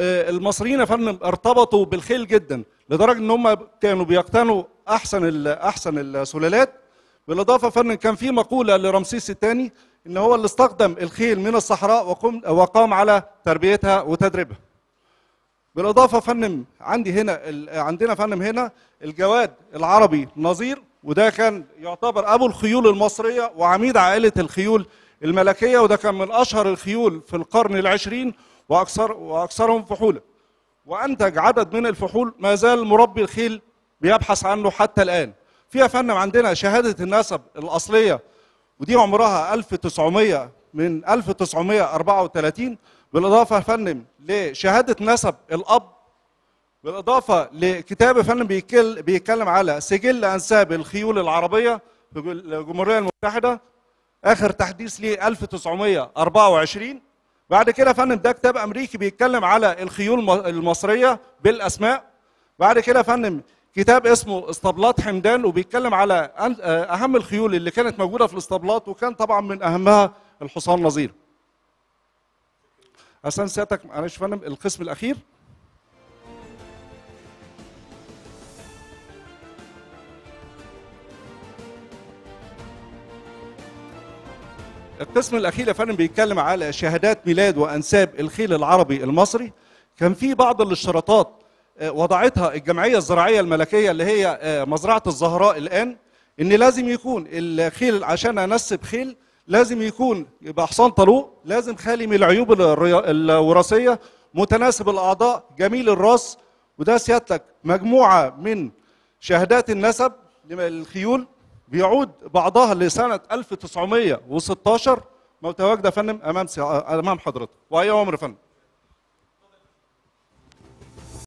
آه، المصريين يا فندم ارتبطوا بالخيل جدا لدرجه ان هم كانوا بيقتنوا احسن احسن السلالات بالاضافه فن كان في مقوله لرمسيس الثاني ان هو اللي استخدم الخيل من الصحراء وقم وقام على تربيتها وتدريبها. بالاضافه فنم عندي هنا عندنا فنم هنا الجواد العربي نظير وده كان يعتبر ابو الخيول المصريه وعميد عائله الخيول الملكيه وده كان من اشهر الخيول في القرن العشرين وأكثر وأكثرهم فحولا وأنتج عدد من الفحول ما زال مربي الخيل بيبحث عنه حتى الآن في يا فندم عندنا شهادة النسب الأصلية ودي عمرها 1900 من 1934 بالإضافة يا لشهادة نسب الأب بالإضافة لكتاب فن بيتكلم على سجل أنساب الخيول العربية في الجمهورية المتحدة آخر تحديث ليه 1924 بعد كده يا فندم ده كتاب امريكي بيتكلم على الخيول المصريه بالاسماء بعد كده يا فندم كتاب اسمه اسطبلات حمدان وبيتكلم على اهم الخيول اللي كانت موجوده في الاسطبلات وكان طبعا من اهمها الحصان نظير عشان سيادتك معلش فندم القسم الاخير القسم الاخير يا فندم بيتكلم على شهادات ميلاد وانساب الخيل العربي المصري كان في بعض الاشتراطات آه، وضعتها الجمعيه الزراعيه الملكيه اللي هي آه، مزرعه الزهراء الان ان لازم يكون الخيل عشان انسب خيل لازم يكون يبقى حصان طلوق لازم خالي من العيوب الوراثيه متناسب الاعضاء جميل الراس وده سيادتك مجموعه من شهادات النسب للخيول بيعود بعضها لسنه 1916 متواجده يا فندم امام امام حضرتك واي عمر يا فندم